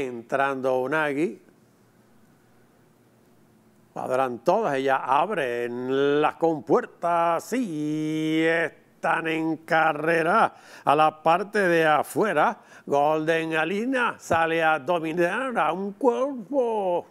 entrando Unagi. Cuadran todas, ellas abren las compuertas, y están en carrera a la parte de afuera. Golden Alina sale a dominar a un cuerpo,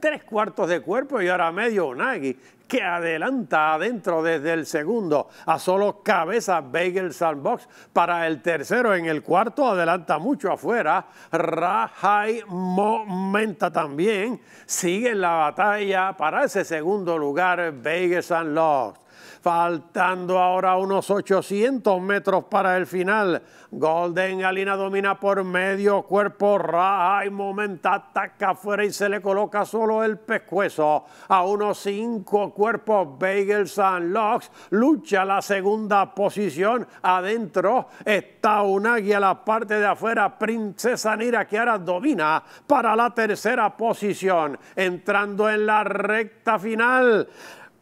tres cuartos de cuerpo y ahora medio Unagi que adelanta adentro desde el segundo a solo cabeza Bagel Sandbox para el tercero en el cuarto, adelanta mucho afuera, Rajai Momenta también, sigue en la batalla para ese segundo lugar Bagel Sandbox. Faltando ahora unos 800 metros para el final. Golden Alina domina por medio cuerpo. ...Rajai Momenta ataca afuera y se le coloca solo el pescuezo a unos 5 cuerpo Bagels and Locks, lucha la segunda posición adentro, está Unagi a la parte de afuera, Princesa Nira que ahora domina para la tercera posición, entrando en la recta final.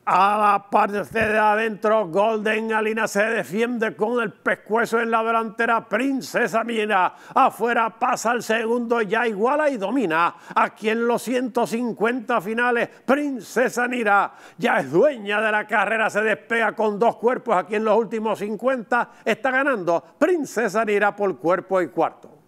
A la parte de adentro, Golden Alina se defiende con el pescuezo en la delantera, Princesa mira Afuera pasa el segundo, ya iguala y domina. Aquí en los 150 finales, Princesa Nira ya es dueña de la carrera, se despega con dos cuerpos. Aquí en los últimos 50 está ganando Princesa Nira por cuerpo y cuarto.